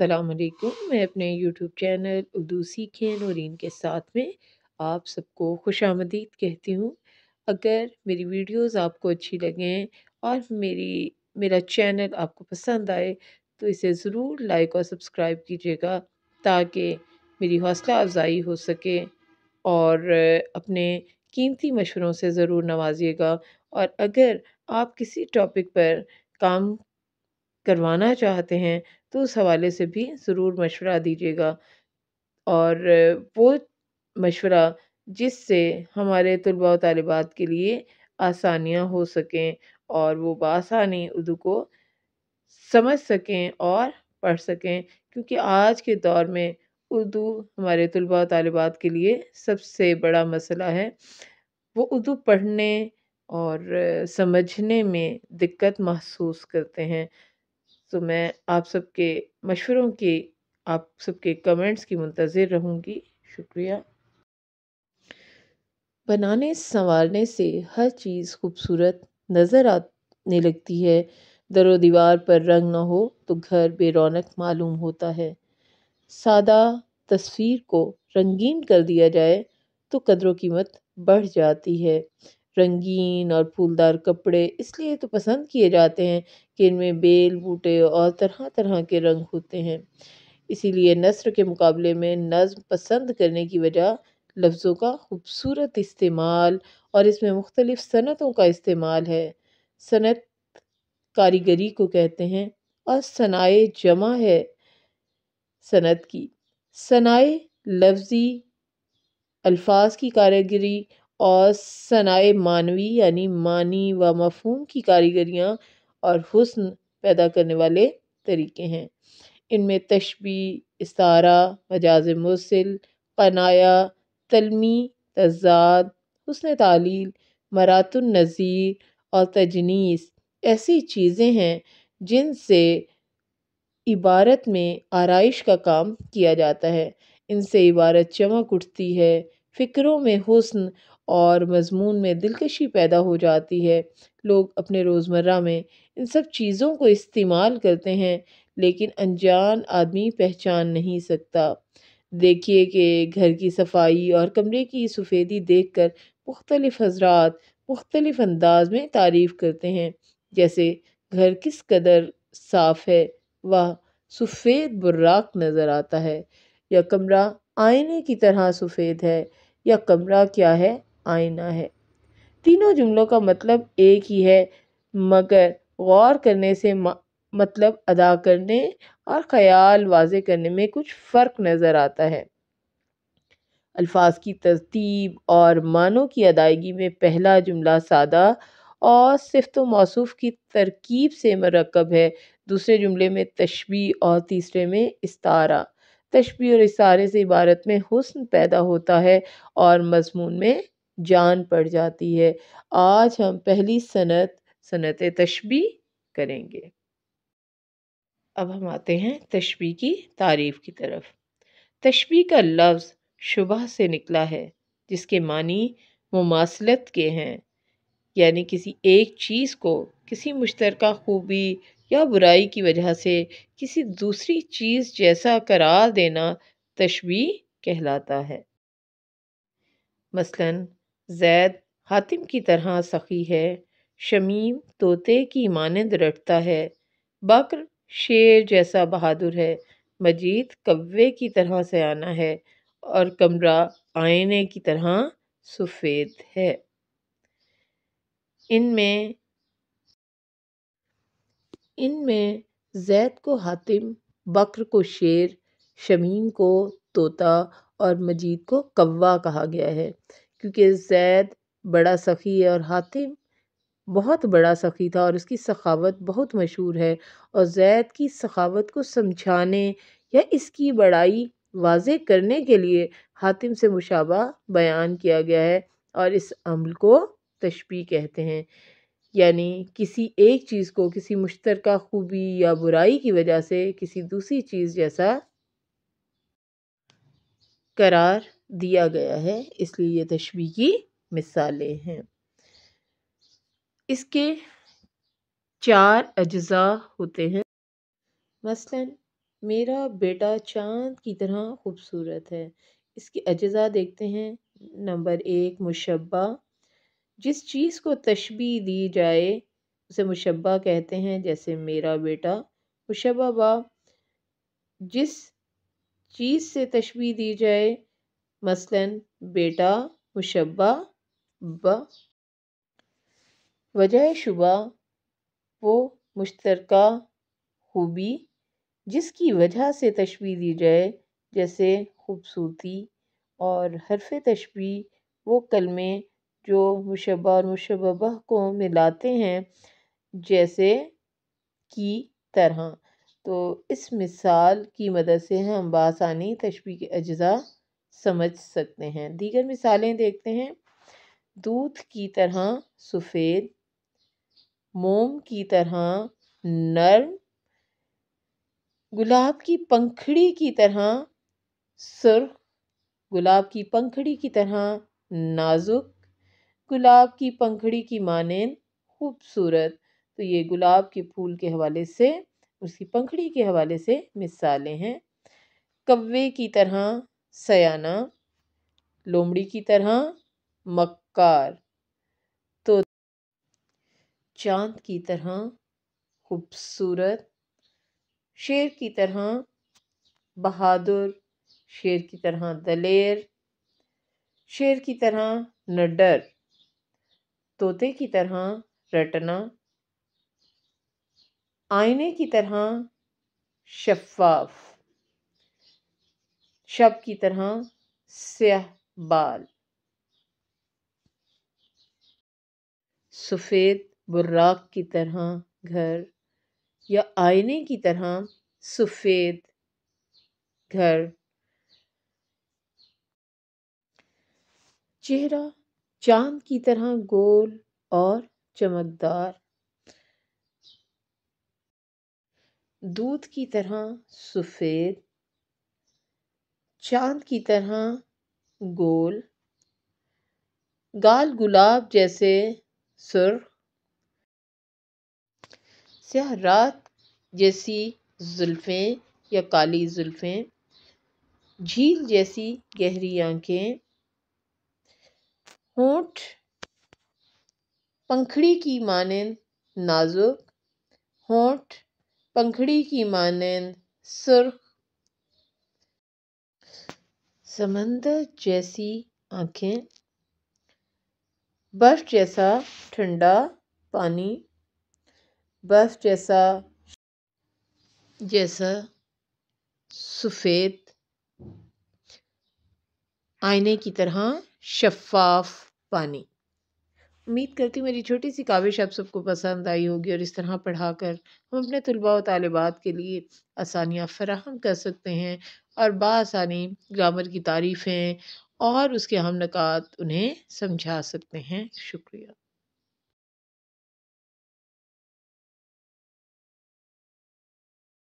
असलकुम मैं अपने यूट्यूब चैनल उर्दू सीखें नौरीन के साथ में आप सबको खुश आमदीद कहती हूँ अगर मेरी वीडियोस आपको अच्छी लगें और मेरी मेरा चैनल आपको पसंद आए तो इसे ज़रूर लाइक और सब्सक्राइब कीजिएगा ताकि मेरी हौसला अफजाई हो सके और अपने कीमती मशवरों से ज़रूर नवाजिएगा और अगर आप किसी टॉपिक पर काम करवाना चाहते हैं तो उस हवाले से भी ज़रूर मशवरा दीजिएगा और वो मशवरा जिससे हमारे तलबा तलबात के लिए आसानियाँ हो सकें और वो बसानी उर्दू को समझ सकें और पढ़ सकें क्योंकि आज के दौर में उर्दू हमारे तलबा तलबात के लिए सबसे बड़ा मसला है वो उर्दू पढ़ने और समझने में दिक्कत महसूस करते हैं तो मैं आप सबके मशवरों के आप सबके कमेंट्स की मुंतज़र रहूँगी शुक्रिया बनाने संवारने से हर चीज़ खूबसूरत नज़र आने लगती है दर दीवार पर रंग ना हो तो घर बेरौनक मालूम होता है सादा तस्वीर को रंगीन कर दिया जाए तो कदरों कीमत बढ़ जाती है रंगीन और फूलदार कपड़े इसलिए तो पसंद किए जाते हैं कि इनमें बेल बूटे और तरह तरह के रंग होते हैं इसीलिए नस्र के मुकाबले में नजम पसंद करने की वजह लफ्ज़ों का खूबसूरत इस्तेमाल और इसमें मुख्तलिफ़ सनतों का इस्तेमाल है सनत कारीगरी को कहते हैं और सनाए जमा है सनत की सनाए लफ्ज़ी अल्फाज की कारीगरी और सनाए मानवी यानी मानी व मफहूम की कारीगरियाँ और हुस्न पैदा करने वाले तरीक़े हैं इनमें तशबी इसारा मजाज मसिल कनाया तलमी तजाद हसन तालील नज़ीर और तजनीस ऐसी चीज़ें हैं जिनसे इबारत में आरइश का काम किया जाता है इनसे इबारत चमक उठती है फ़िक्रों में हुस्न और मज़मून में दिलकशी पैदा हो जाती है लोग अपने रोज़मर्रा में इन सब चीज़ों को इस्तेमाल करते हैं लेकिन अनजान आदमी पहचान नहीं सकता देखिए कि घर की सफाई और कमरे की सफ़ेदी देख कर मुख्तलिफ़ हजरात मुख्तलिफ़ अंदाज में तारीफ़ करते हैं जैसे घर किस कदर साफ़ है वह सफ़ेद बुर्राक नज़र आता है या कमरा आईने की तरह सफ़ेद है या कमरा क्या है आईना है तीनों जुमलों का मतलब एक ही है मगर गौर करने से मतलब अदा करने और ख्याल वाज करने में कुछ फ़र्क नज़र आता है अल्फाज की तरतीब और मानों की अदायगी में पहला जुमला सादा और सिफ्त मौसू की तरकीब से मरकब है दूसरे जुमले में तशबी और तीसरे में इस्तारा तशबी और इशारे से इबारत में हुस्न पैदा होता है और मजमून में जान पड़ जाती है आज हम पहली सनत सनत तशबी करेंगे अब हम आते हैं तशबी की तारीफ़ की तरफ तशबी का लफ्ज़ शुबह से निकला है जिसके मानी मुमासलत के हैं यानी किसी एक चीज़ को किसी मुश्तर खूबी या बुराई की वजह से किसी दूसरी चीज़ जैसा करार देना तशबी कहलाता है मसलन ज़ैद हातिम की तरह सखी है शमीम तोते की मानंद रटता है बकर शेर जैसा बहादुर है मजीद कव्वे की तरह से आना है और कमरा आईने की तरह सफ़ेद है इनमें इनमें जैद को हातिम बकर को शेर शमीम को तोता और मजीद को कव्वा कहा गया है क्योंकि ज़ैद बड़ा सख़ी है और हातिम बहुत बड़ा सख़ी था और उसकी सख़ावत बहुत मशहूर है और ज़ैद की सख़ावत को समझाने या इसकी बड़ाई वाज करने के लिए हातिम से मुशाबा बयान किया गया है और इस अमल को तशबी कहते हैं यानी किसी एक चीज़ को किसी मुश्तरक खूबी या बुराई की वजह से किसी दूसरी चीज़ जैसा करार दिया गया है इसलिए ये तशबी की मिसालें हैं इसके चार अज्जा होते हैं मसलन मेरा बेटा चांद की तरह खूबसूरत है इसके अज्जा देखते हैं नंबर एक मुशबा जिस चीज़ को तशबी दी जाए उसे मुशबा कहते हैं जैसे मेरा बेटा मुशबा जिस चीज़ से तशबी दी जाए मसलन बेटा मुशबा ब वजह शुबा वो मुश्तरका खूबी जिसकी वजह से तशबी दी जाए जैसे खूबसूरती और हरफ तशबी वो कलमे जो मुशबा और मुशबा को मिलाते हैं जैसे की तरह तो इस मिसाल की मदद से हम बासानी तशबी के अज्जा समझ सकते हैं दीगर मिसालें देखते हैं दूध की तरह सफ़ेद मोम की तरह नर्म गुलाब की पंखड़ी की तरह सुर्ख गुलाब की पंखड़ी की तरह नाजुक गुलाब की पंखड़ी की मानंद खूबसूरत तो ये गुलाब के फूल के हवाले से उसकी पंखड़ी के हवाले से मिसालें हैं कव्वे की तरह सयाना लोमड़ी की तरह मक्कार तो चांद की तरह खूबसूरत शेर की तरह बहादुर शेर की तरह दलेर शेर की तरह नडर तोते की तरह रटना आईने की तरह शफाफ शब की तरह स्याह बाल सफ़ेद बुर्राक की तरह घर या आईने की तरह सफ़ेद घर चेहरा चांद की तरह गोल और चमकदार दूध की तरह सफ़ेद चाँद की तरह गोल गाल गुलाब जैसे सुर्ख स्याह रात जैसी जुल्फ़ें या काली जुल्फ़ें झील जैसी गहरी आँखें होंठ पंखड़ी की मानंद नाजुक होंठ पंखड़ी की मानंद सुर्ख समंदर जैसी आँखें बर्फ जैसा ठंडा पानी बर्फ जैसा जैसा सफ़ेद आईने की तरह शफाफ पानी उम्मीद करती हूँ मेरी छोटी सी काविश आप सबको पसंद आई होगी और इस तरह पढ़ा कर हम अपने तलबा व तालबात के लिए आसानियाँ फ़राहम कर सकते हैं और बसानी ग्रामर की तारीफ़ें और उसके हम नक़ात उन्हें समझा सकते हैं शुक्रिया